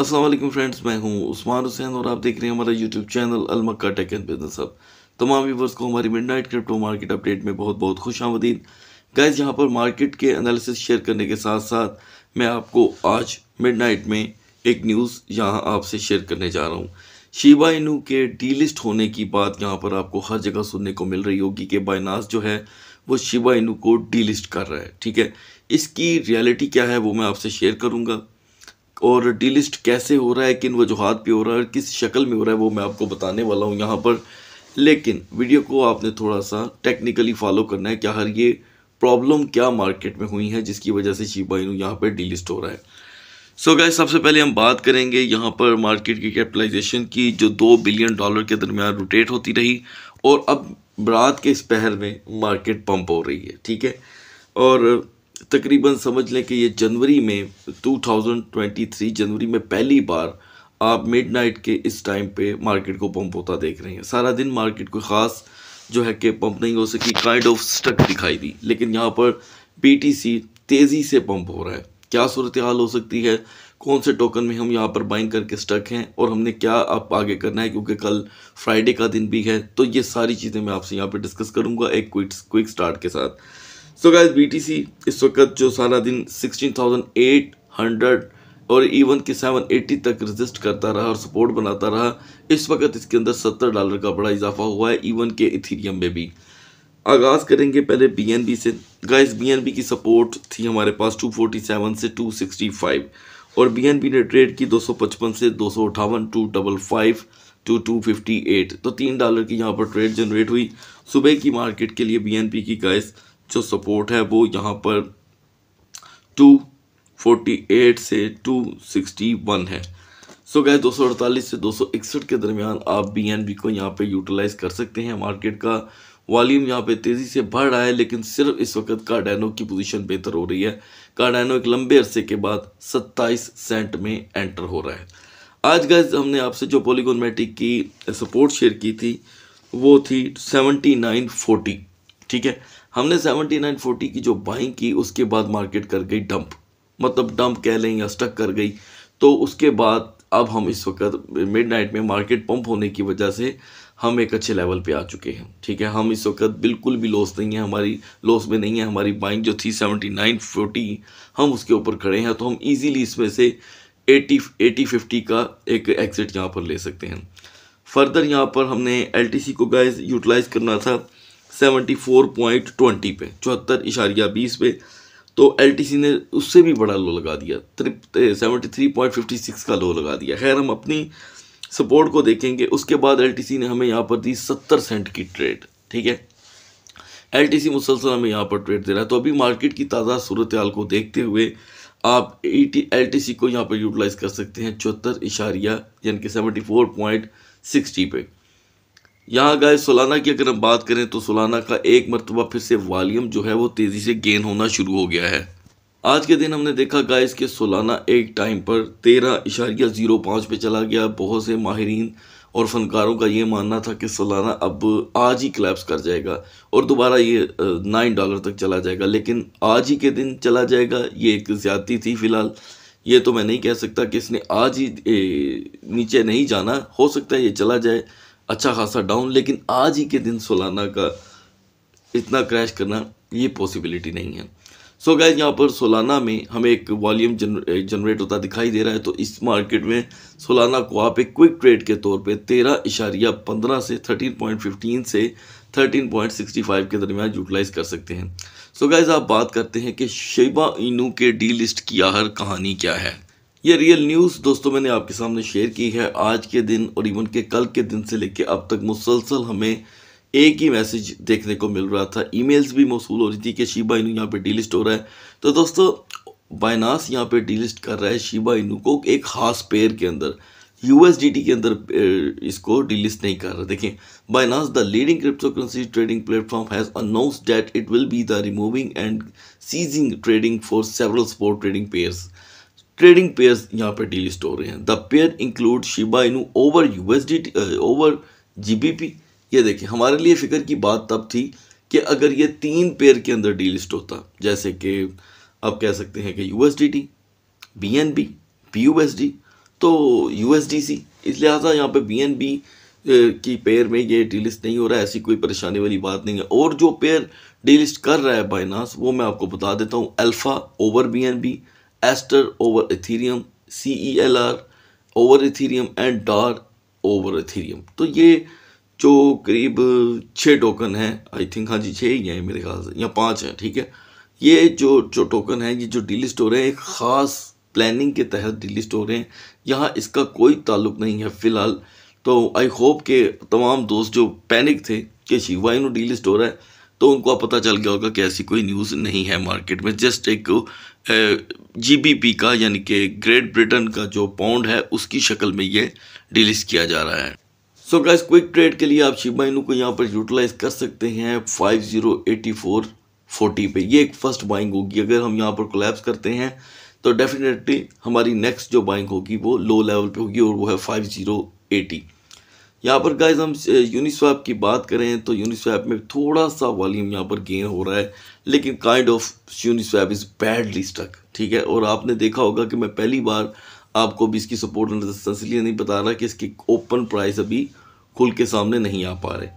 Aslam friends मैं हूं उस्मान हुसैन और आप देख रहे हैं हमारा यूट्यूब चैनल अलमक्का टेक एंड बिजनेस अब तमाम व्यूवर्स को हमारी midnight crypto market update में बहुत बहुत खुश आमदीद गैस यहाँ पर मार्केट के एनालिसिस शेयर करने के साथ साथ मैं आपको आज मिड नाइट में एक न्यूज़ यहाँ आपसे शेयर करने जा रहा हूँ शिबा इनू के डीलिस्ट होने की बात यहाँ पर आपको हर जगह सुनने को मिल रही होगी कि बाइनास जो है वो शिबा इनू को डीलिस्ट कर रहा है ठीक है इसकी रियलिटी क्या है वो मैं आपसे शेयर करूँगा और डीलिस्ट कैसे हो रहा है किन वजूहत पे हो रहा है और किस शक्ल में हो रहा है वो मैं आपको बताने वाला हूँ यहाँ पर लेकिन वीडियो को आपने थोड़ा सा टेक्निकली फॉलो करना है क्या हर ये प्रॉब्लम क्या मार्केट में हुई है जिसकी वजह से शिबा इनू यहाँ पर डीलिस्ट हो रहा है सो so गाइस सबसे पहले हम बात करेंगे यहाँ पर मार्केट की कैपिटलाइजेशन की जो दो बिलियन डॉलर के दरमियान रोटेट होती रही और अब रात के इस पहर में मार्केट पंप हो रही है ठीक है और तकरीबन समझ लें कि ये जनवरी में 2023 जनवरी में पहली बार आप मिडनाइट के इस टाइम पे मार्केट को पंप होता देख रहे हैं सारा दिन मार्केट को ख़ास जो है कि पंप नहीं हो सकी काइंड ऑफ स्टक दिखाई दी लेकिन यहाँ पर बीटीसी तेज़ी से पंप हो रहा है क्या सूरत हाल हो सकती है कौन से टोकन में हम यहाँ पर बाइंग करके स्टक हैं और हमने क्या आप आगे करना है क्योंकि कल फ्राइडे का दिन भी है तो ये सारी चीज़ें मैं आपसे यहाँ पर डिस्कस करूँगा एक क्विक क्विक स्टार्ट के साथ सो गाइस बीटीसी इस वक्त जो सारा दिन 16,800 और इवन के 780 तक रजिस्ट करता रहा और सपोर्ट बनाता रहा इस वक्त इसके अंदर 70 डॉलर का बड़ा इजाफा हुआ है इवन के इथीरियम में भी आगाज़ करेंगे पहले बी से गाइस बी की सपोर्ट थी हमारे पास 247 से 265 और बी ने ट्रेड की 255 से दो सौ अठावन two double five two two fifty eight तो तीन डॉलर की यहाँ पर ट्रेड जनरेट हुई सुबह की मार्केट के लिए बी की गाइस जो सपोर्ट है वो यहाँ पर 248 से 261 है सो गए अड़तालीस से 261 के दरमियान आप बी को यहाँ पे यूटिलाइज कर सकते हैं मार्केट का वॉल्यूम यहाँ पे तेज़ी से बढ़ रहा है लेकिन सिर्फ इस वक्त कार्डैनो की पोजीशन बेहतर हो रही है कार्डानो एक लंबे अरसे के बाद 27 सेंट में एंटर हो रहा है आज का हमने आपसे जो पोलीगोनमेटिक की सपोर्ट शेयर की थी वो थी 7940 ठीक है हमने 7940 की जो बाइंग की उसके बाद मार्केट कर गई डंप मतलब डंप कह लें या स्टक कर गई तो उसके बाद अब हम इस वक्त मिड नाइट में मार्केट पंप होने की वजह से हम एक अच्छे लेवल पे आ चुके हैं ठीक है हम इस वक्त बिल्कुल भी लॉस नहीं है हमारी लॉस में नहीं है हमारी बाइंग जो थी सेवेंटी नाइन फोर्टी हम उसके ऊपर खड़े हैं तो हम इजीली इसमें से एटी एटी फिफ्टी का एक एग्ज़िट यहाँ पर ले सकते हैं फर्दर यहाँ पर हमने एल को गाइज यूटिलाइज़ करना था 74.20 फोर पॉइंट ट्वेंटी पे चौहत्तर इशारिया बीस पे तो एल ने उससे भी बड़ा लो लगा दिया ट्रिप seventy three point fifty six का लो लगा दिया खैर हम अपनी सपोर्ट को देखेंगे उसके बाद एल ने हमें यहाँ पर दी सत्तर सेंट की ट्रेड ठीक है एल टी मुसलसल हमें यहाँ पर ट्रेड दे रहा है तो अभी मार्केट की ताज़ा सूरत हाल को देखते हुए आप E T L T C को यहाँ पर यूटिलाइज़ कर सकते हैं चौहत्तर इशारिया यानी कि सेवेंटी फोर पॉइंट सिक्सटी पे यहाँ गाय सोलाना की अगर हम बात करें तो सोलाना का एक मरतबा फिर से वॉल्यूम जो है वो तेज़ी से गेन होना शुरू हो गया है आज के दिन हमने देखा गाइस के सोलाना एक टाइम पर तेरह इशारिया ज़ीरो पाँच पर चला गया बहुत से माहरीन और फनकारों का ये मानना था कि सोलाना अब आज ही क्लैप्स कर जाएगा और दोबारा ये नाइन डॉलर तक चला जाएगा लेकिन आज ही के दिन चला जाएगा ये एक ज़्यादती थी फ़िलहाल ये तो मैं नहीं कह सकता कि इसने आज ही नीचे नहीं जाना हो सकता है ये चला जाए अच्छा खासा डाउन लेकिन आज ही के दिन सोलाना का इतना क्रैश करना ये पॉसिबिलिटी नहीं है सो so गैज यहाँ पर सोलाना में हमें एक वॉल्यूम जनरेट eh, होता दिखाई दे रहा है तो इस मार्केट में सोलाना को आप एक क्विक ट्रेड के तौर पे तेरह इशारिया पंद्रह से थर्टीन पॉइंट फिफ्टीन से थर्टीन पॉइंट सिक्सटी फाइव के दरमियान यूटिलाइज कर सकते हैं सो so गैज आप बात करते हैं कि शेबा इनू के डी लिस्ट की आहर कहानी क्या है ये रियल न्यूज़ दोस्तों मैंने आपके सामने शेयर की है आज के दिन और इवन के कल के दिन से लेके अब तक मुसलसल हमें एक ही मैसेज देखने को मिल रहा था ईमेल्स भी मौसू हो रही थी कि शीबा इनू यहाँ पे डीलिस्ट हो रहा है तो दोस्तों बाइनास यहाँ पे डीलिस्ट कर रहा है शीबा इनू को एक खास पेयर के अंदर यूएसडीटी के अंदर इसको डीलिस्ट नहीं कर रहा देखें Binance the leading crypto currency trading platform has announce that it will be the removing and ceasing trading for several spot trading pairs trading pairs यहाँ पर डीलिस्ट हो रहे हैं the pair include Shiba Inu over D over P ये देखें हमारे लिए फिक्र की बात तब थी कि अगर ये तीन पेयर के अंदर लिस्ट होता जैसे कि आप कह सकते हैं कि U S D T B N B P U S D तो यू एस डी सी इस लिहाजा यहाँ पर बी एन बी की पेयर में ये डीलिस्ट नहीं हो रहा है ऐसी कोई परेशानी वाली बात नहीं है और जो पेयर डीलिस्ट कर रहा है बाइनास वो मैं आपको बता देता हूँ alpha over B N B Aster over C E L R over Ethereum and DAR over Ethereum तो ये जो करीब छः टोकन हैं आई थिंक हाँ जी छः ही हैं मेरे ख्याल से या पाँच हैं ठीक है ये जो जो टोकन है ये जो डीली स्टोर है एक ख़ास प्लानिंग के तहत डीली स्टोर हैं यहाँ इसका कोई ताल्लुक नहीं है फ़िलहाल तो आई होप के तमाम दोस्त जो पैनिक थे कि शिवा इन डीली स्टोर है तो उनको पता चल गया होगा कि ऐसी कोई न्यूज़ नहीं है मार्केट में जस्ट एक जीबीपी का यानी कि ग्रेट ब्रिटेन का जो पाउंड है उसकी शक्ल में ये रिलीज़ किया जा रहा है सो गैस क्विक ट्रेड के लिए आप शिबा इनू को यहाँ पर यूटिलाइज कर सकते हैं फाइव जीरो एटी फोर पे ये एक फर्स्ट बाइंग होगी अगर हम यहाँ पर कोलैप्स करते हैं तो डेफिनेटली हमारी नेक्स्ट जो बाइंग होगी वो लो लेवल पे होगी और वो है फाइव जीरो एटी यहाँ पर गाइज हम यूनिस्वैप की बात करें तो यूनिस्वैप में थोड़ा सा वॉल्यूम यहाँ पर गेन हो रहा है लेकिन kind of Uniswap is badly stuck ठीक है और आपने देखा होगा कि मैं पहली बार आपको भी इसकी सपोर्ट इसलिए नहीं बता रहा कि इसकी ओपन प्राइस अभी खुल के सामने नहीं आ पा रहे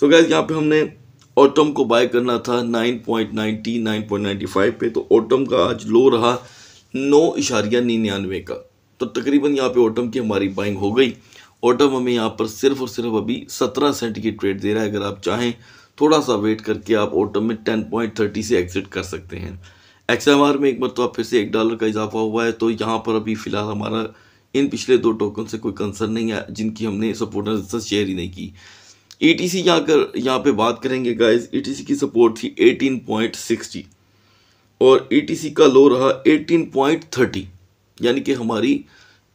सो so यहाँ पर हमने ऑटम को बाय करना था नाइन पॉइंट पे तो ऑटम का आज लो रहा नौ इशारिया निन्यानवे का तो तकरीबन यहाँ पे ऑटम की हमारी बाइंग हो गई ऑटम हमें यहाँ पर सिर्फ और सिर्फ अभी सत्रह सेंट की ट्रेड दे रहा है अगर आप चाहें थोड़ा सा वेट करके आप ऑटम में टेन पॉइंट थर्टी से एग्जिट कर सकते हैं एक्स एम आर में एक तो आप फिर से एक डॉलर का इजाफा हुआ है तो यहाँ पर अभी फ़िलहाल हमारा इन पिछले दो टोकन से कोई कंसर्न नहीं है जिनकी हमने सपोर्ट शेयर ही नहीं की ई टी सी यहाँ कर यहाँ पर बात करेंगे गाइज ई टी सी की सपोर्ट थी एटीन पॉइंट सिक्सटी और ई टी सी का लो रहा एटीन पॉइंट थर्टी यानी कि हमारी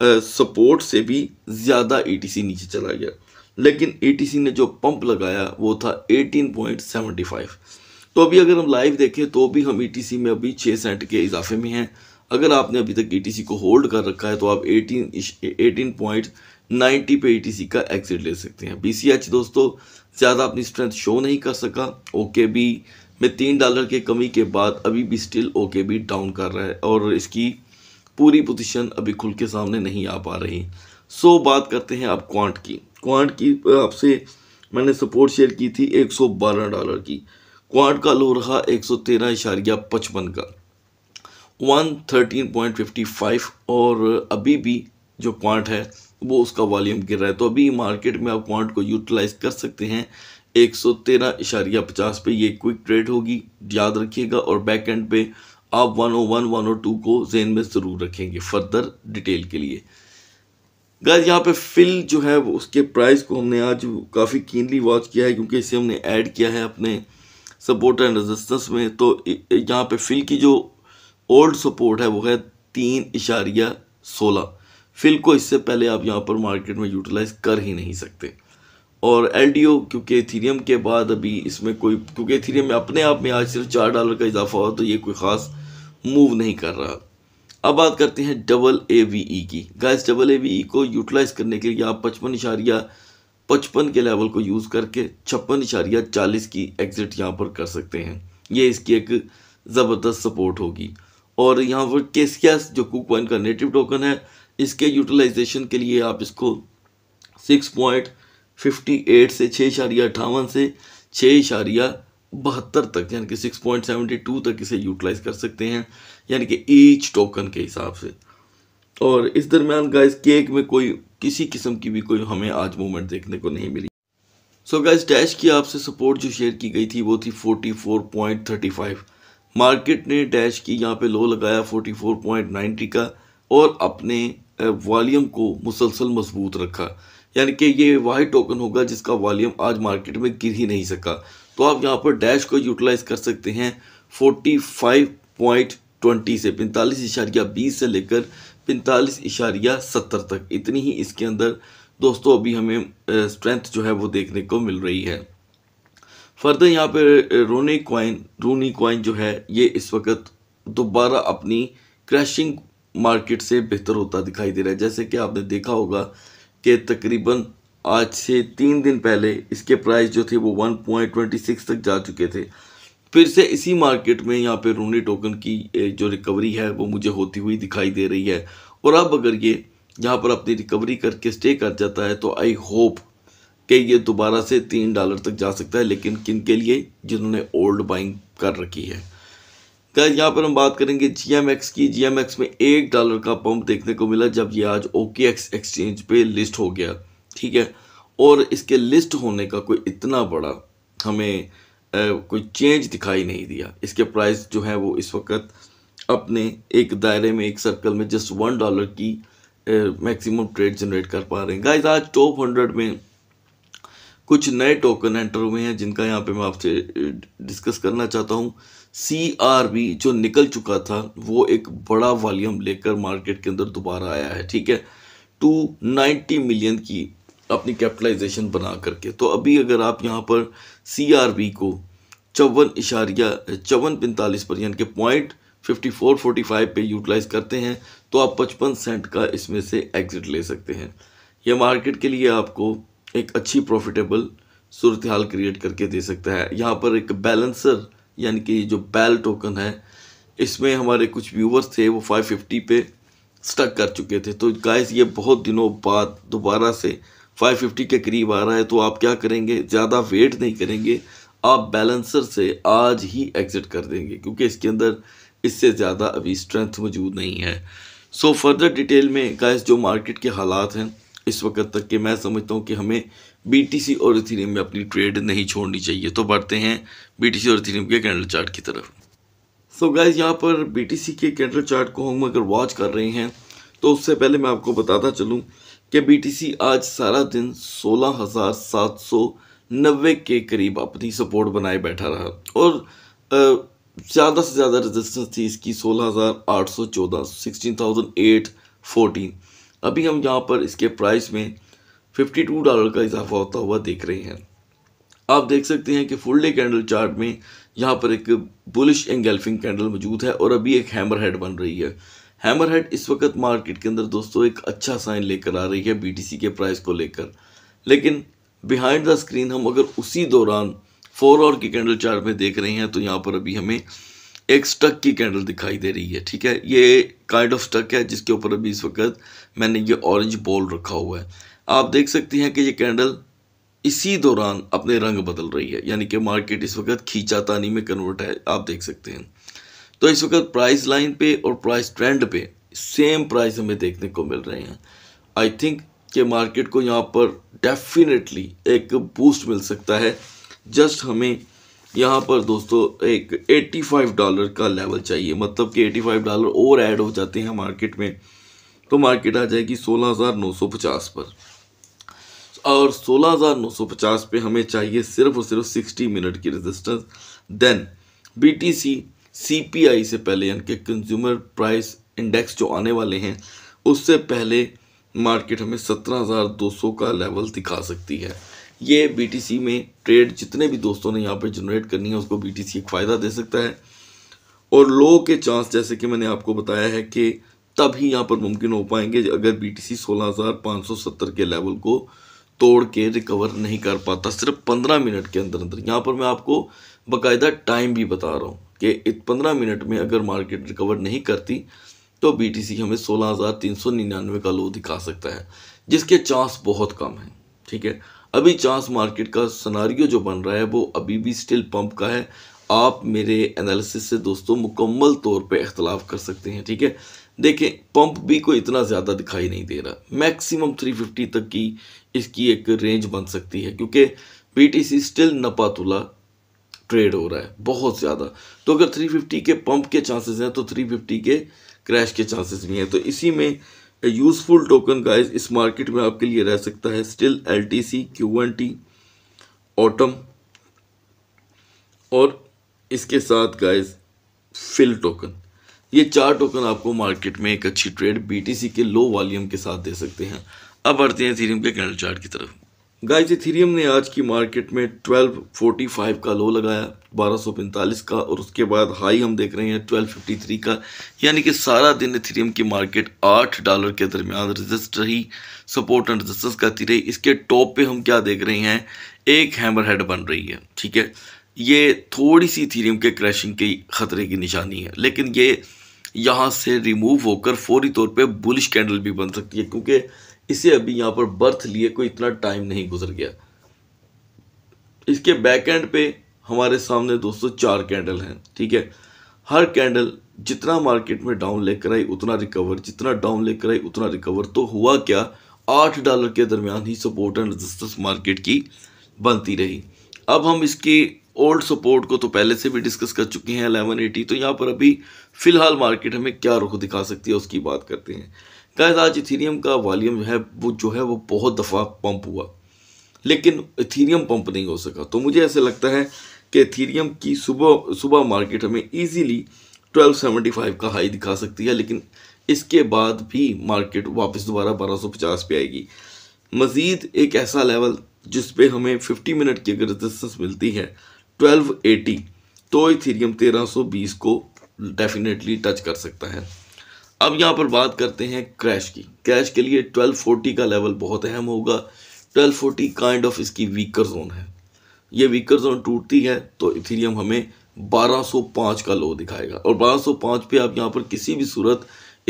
सपोर्ट से भी ज़्यादा ए नीचे चला गया लेकिन ए ने जो पंप लगाया वो था 18.75 तो अभी अगर हम लाइव देखें तो भी हम ए में अभी छः सेंट के इजाफे में हैं अगर आपने अभी तक ए को होल्ड कर रखा है तो आप 18 एटीन पॉइंट नाइन्टी पे ए का एग्जिट ले सकते हैं बी दोस्तों ज़्यादा अपनी स्ट्रेंथ शो नहीं कर सका ओके बी में तीन डॉलर के कमी के बाद अभी भी स्टिल ओके बी डाउन कर रहा है और इसकी पूरी पोजीशन अभी खुल के सामने नहीं आ पा रही सो बात करते हैं आप क्वांट की क्वांट की आपसे मैंने सपोर्ट शेयर की थी 112 डॉलर की क्वांट का लो रहा एक सौ तेरह इशारिया पचपन का one thirteen point fifty five और अभी भी जो क्वांट है वो उसका वॉल्यूम गिर रहा है तो अभी मार्केट में आप क्वांट को यूटिलाइज कर सकते हैं एक सौ तेरह इशारिया पचास पे ये क्विक ट्रेड होगी याद रखिएगा और बैक एंड पे आप 101, 102 को जेन में ज़रूर रखेंगे फर्दर डिटेल के लिए गैस यहाँ पे फिल जो है वो उसके प्राइस को हमने आज काफ़ी कीनली वॉच किया है क्योंकि इसे हमने ऐड किया है अपने सपोर्ट एंड रजिस्टेंस में तो यहाँ पे फिल की जो ओल्ड सपोर्ट है वो है तीन इशारिया सोलह फिल को इससे पहले आप यहाँ पर मार्केट में यूटिलाइज कर ही नहीं सकते और एल क्योंकि थीरियम के बाद अभी इसमें कोई क्योंकि थीरियम में अपने आप में आज सिर्फ चार डॉलर का इजाफा हुआ तो ये कोई ख़ास मूव नहीं कर रहा अब बात करते हैं डबल ए वी ई की gas double A V E को यूटिलाइज करने के लिए आप पचपन इशारिया पचपन के लेवल को यूज़ करके छप्पन इशारिया चालीस की एग्ज़िट यहाँ पर कर सकते हैं ये इसकी एक ज़बरदस्त सपोर्ट होगी और यहाँ पर केसियास जो कुक पॉइंट का नेटिव टोकन है इसके यूटिलाइजेशन के लिए आप इसको सिक्स पॉइंट फिफ्टी एट से छः इशारिया अट्ठावन से छः इशारिया बहत्तर तक यानी कि सिक्स पॉइंट सेवेंटी टू तक इसे यूटिलाइज कर सकते हैं यानी कि ईच टोकन के हिसाब से और इस दरमियान गाइस केक में कोई किसी किस्म की भी कोई हमें आज मूवमेंट देखने को नहीं मिली सो गाइस डैश की आपसे सपोर्ट जो शेयर की गई थी वो थी फाइव मार्केट ने डैश की यहाँ पे लो लगाया नाइन्टी का और अपने वॉल्यूम को मुसलसल मजबूत रखा यानी कि ये वही टोकन होगा जिसका वॉल्यूम आज मार्केट में गिर ही नहीं सका तो आप यहाँ पर डैश को यूटिलाइज कर सकते हैं फोर्टी फाइव पॉइंट ट्वेंटी से पैंतालीस इशारिया बीस से लेकर पैंतालीस इशारिया सत्तर तक इतनी ही इसके अंदर दोस्तों अभी हमें स्ट्रेंथ जो है वो देखने को मिल रही है फर्दर यहाँ पर रोनी क्वाइन रूनी क्वाइन जो है ये इस वक्त दोबारा अपनी क्रैशिंग मार्केट से बेहतर होता दिखाई दे रहा है जैसे कि आपने देखा होगा के तकरीबन आज से तीन दिन पहले इसके प्राइस जो थे वो 1.26 तक जा चुके थे फिर से इसी मार्केट में यहाँ पे रोनी टोकन की जो रिकवरी है वो मुझे होती हुई दिखाई दे रही है और अब अगर ये यहाँ पर अपनी रिकवरी करके स्टे कर जाता है तो आई होप कि ये दोबारा से तीन डॉलर तक जा सकता है लेकिन किन के लिए जिन्होंने ओल्ड बाइंग कर रखी है गाइज यहाँ पर हम बात करेंगे जी की जी में एक डॉलर का पंप देखने को मिला जब ये आज ओके एक्स एक्सचेंज पे लिस्ट हो गया ठीक है और इसके लिस्ट होने का कोई इतना बड़ा हमें कोई चेंज दिखाई नहीं दिया इसके प्राइस जो है वो इस वक्त अपने एक दायरे में एक सर्कल में जस्ट वन डॉलर की मैक्सिमम ट्रेड जनरेट कर पा रहे हैं गाइज आज टॉप हंड्रेड में कुछ नए टोकन एंटर हुए हैं जिनका यहाँ पे मैं आपसे डिस्कस करना चाहता हूँ सी आर बी जो निकल चुका था वो एक बड़ा वॉल्यूम लेकर मार्केट के अंदर दोबारा आया है ठीक है टू नाइन्टी मिलियन की अपनी कैपिटलाइजेशन बना करके तो अभी अगर आप यहाँ पर सी आर बी को चौवन इशारिया चौवन पैंतालीस पर यानी कि point fifty four forty five पर यूटिलाइज करते हैं तो आप पचपन सेंट का इसमें से एग्जिट ले सकते हैं यह मार्केट के लिए आपको एक अच्छी प्रॉफिटेबल सूरत हाल क्रिएट करके दे सकता है यहाँ पर एक बैलेंसर यानी कि जो बैल टोकन है इसमें हमारे कुछ व्यूवर्स थे वो 550 पे स्टक कर चुके थे तो गाइस ये बहुत दिनों बाद दोबारा से 550 के करीब आ रहा है तो आप क्या करेंगे ज़्यादा वेट नहीं करेंगे आप बैलेंसर से आज ही एग्ज़िट कर देंगे क्योंकि इसके अंदर इससे ज़्यादा अभी स्ट्रेंथ मौजूद नहीं है सो फर्दर डिटेल में गाइस जो मार्केट के हालात हैं इस वक्त तक कि मैं समझता हूँ कि हमें बीटीसी और इथेरियम में अपनी ट्रेड नहीं छोड़नी चाहिए तो बढ़ते हैं बीटीसी और इथेरियम के कैंडल चार्ट की तरफ सो so गाइज यहाँ पर बीटीसी के कैंडल चार्ट को हम अगर वॉच कर रहे हैं तो उससे पहले मैं आपको बताता चलूँ कि बीटीसी आज सारा दिन सोलह हज़ार सात सौ नब्बे के करीब अपनी सपोर्ट बनाए बैठा रहा और ज़्यादा से ज़्यादा रजिस्टेंस थी इसकी सोलह हज़ार आठ सौ चौदह सिक्सटीन थाउजेंड एट फोर्टीन अभी हम यहाँ पर इसके प्राइस में 52 डॉलर का इजाफा होता हुआ देख रहे हैं आप देख सकते हैं कि फुल डे कैंडल चार्ट में यहाँ पर एक बुलिश एंगल्फिंग कैंडल मौजूद है और अभी एक हैमर हेड बन रही है हैमर हेड इस वक्त मार्केट के अंदर दोस्तों एक अच्छा साइन लेकर आ रही है बीटीसी के प्राइस को लेकर लेकिन बिहाइंड द स्क्रीन हम अगर उसी दौरान फोर आवर की कैंडल चार्ट में देख रहे हैं तो यहाँ पर अभी हमें एक स्टक की कैंडल दिखाई दे रही है ठीक है ये काइंड ऑफ स्टक है जिसके ऊपर अभी इस वक्त मैंने ये ऑरेंज बॉल रखा हुआ है आप देख सकते हैं कि ये कैंडल इसी दौरान अपने रंग बदल रही है यानी कि मार्केट इस वक्त खींचा तानी में कन्वर्ट है आप देख सकते हैं तो इस वक्त प्राइस लाइन पे और प्राइस ट्रेंड पे सेम प्राइस हमें देखने को मिल रहे हैं आई थिंक कि मार्केट को यहाँ पर डेफिनेटली एक बूस्ट मिल सकता है जस्ट हमें यहाँ पर दोस्तों एक 85 डॉलर का लेवल चाहिए मतलब कि 85 डॉलर और ऐड हो जाते हैं मार्केट में तो मार्केट आ जाएगी 16,950 पर और 16,950 पे हमें चाहिए सिर्फ और सिर्फ 60 मिनट की रेजिस्टेंस देन बीटीसी सीपीआई से पहले यानी कि कंज्यूमर प्राइस इंडेक्स जो आने वाले हैं उससे पहले मार्केट हमें 17,200 का लेवल दिखा सकती है ये बी में ट्रेड जितने भी दोस्तों ने यहाँ पर जनरेट करनी है उसको बी एक फ़ायदा दे सकता है और लो के चांस जैसे कि मैंने आपको बताया है कि तब ही यहाँ पर मुमकिन हो पाएंगे अगर बी टी सी के लेवल को तोड़ के रिकवर नहीं कर पाता सिर्फ पंद्रह मिनट के अंदर अंदर यहाँ पर मैं आपको बाकायदा टाइम भी बता रहा हूँ कि पंद्रह मिनट में अगर मार्केट रिकवर नहीं करती तो बी टी सी हमें सोलह हज़ार तीन सौ निन्यानवे का लो दिखा सकता है जिसके चांस बहुत कम है ठीक है अभी चांस मार्केट का सनारियो जो बन रहा है वो अभी भी स्टिल पंप का है आप मेरे एनालिसिस से दोस्तों मुकम्मल तौर पे अख्तिलाफ़ कर सकते हैं ठीक है देखें पंप भी कोई इतना ज़्यादा दिखाई नहीं दे रहा मैक्सिमम 350 तक की इसकी एक रेंज बन सकती है क्योंकि बीटीसी स्टिल नपातुला ट्रेड हो रहा है बहुत ज़्यादा तो अगर 350 के पंप के चांसेस हैं तो 350 के क्रैश के चांसेस भी हैं तो इसी में यूजफुल टोकन का इस मार्केट में आपके लिए रह सकता है still L T C Q N T ATOM और इसके साथ गाइस फिल टोकन ये चार टोकन आपको मार्केट में एक अच्छी ट्रेड सी के लो वॉल्यूम के साथ दे सकते हैं अब बढ़ते हैं थीरियम के कैंडल चार्ट की तरफ गाइस इथेरियम ने आज की मार्केट में 1245 का लो लगाया 1245 का और उसके बाद हाई हम देख रहे हैं 1253 का यानी कि सारा दिन इथेरियम की मार्केट 8 डॉलर के दरमियान रजिस्ट रही सपोर्ट एंड रजिस्टेंस करती रही इसके टॉप पे हम क्या देख रहे हैं एक हैमर हेड बन रही है ठीक है ये थोड़ी सी थीरियम के क्रैशिंग की खतरे की निशानी है लेकिन ये यहाँ से रिमूव होकर फौरी तौर पर बुलिश कैंडल भी बन सकती है क्योंकि इसे अभी यहाँ पर बर्थ लिए कोई इतना टाइम नहीं गुजर गया इसके बैक एंड पे हमारे सामने दोस्तों चार कैंडल हैं ठीक है हर कैंडल जितना मार्केट में डाउन लेकर आई उतना रिकवर जितना डाउन लेकर आई उतना रिकवर तो हुआ क्या आठ डॉलर के दरमियान ही सपोर्ट एंड रजिस्टेंस मार्केट की बनती रही अब हम इसकी ओल्ड सपोर्ट को तो पहले से भी डिस्कस कर चुके हैं अलेवन एटी तो यहाँ पर अभी फ़िलहाल मार्केट हमें क्या रुख दिखा सकती है उसकी बात करते हैं गैस आज इथीरियम का वॉल्यूम है वो जो है वो बहुत दफ़ा पंप हुआ लेकिन इथीरियम पंप नहीं हो सका तो मुझे ऐसे लगता है कि इथीरियम की सुबह सुबह मार्केट हमें ईजीली 1275 का हाई दिखा सकती है लेकिन इसके बाद भी मार्केट वापस दोबारा 1250 पे आएगी मज़ीद एक ऐसा लेवल जिस पे हमें 50 मिनट की अगर रेजिस्टेंस मिलती है 1280 तो इथीरियम 1320 को डेफिनेटली टच कर सकता है अब यहाँ पर बात करते हैं क्रैश की क्रैश के लिए 1240 का लेवल बहुत अहम होगा 1240 काइंड ऑफ इसकी वीकर जोन है ये वीकर जोन टूटती है तो इथेरियम हमें 1205 का लो दिखाएगा और 1205 पे आप यहाँ पर किसी भी सूरत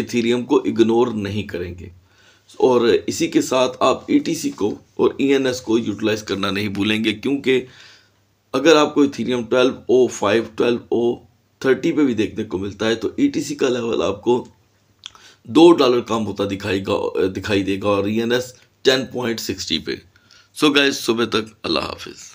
इथेरियम को इग्नोर नहीं करेंगे और इसी के साथ आप ईटीसी e को और ई e को यूटिलाइज करना नहीं भूलेंगे क्योंकि अगर आपको इथेरियम ओ थर्टी पे भी देखने को मिलता है तो ई e का लेवल आपको दो डॉलर कम होता दिखाएगा दिखाई देगा और E N S ten point sixty पे सो गए सुबह तक अल्लाह हाफिज़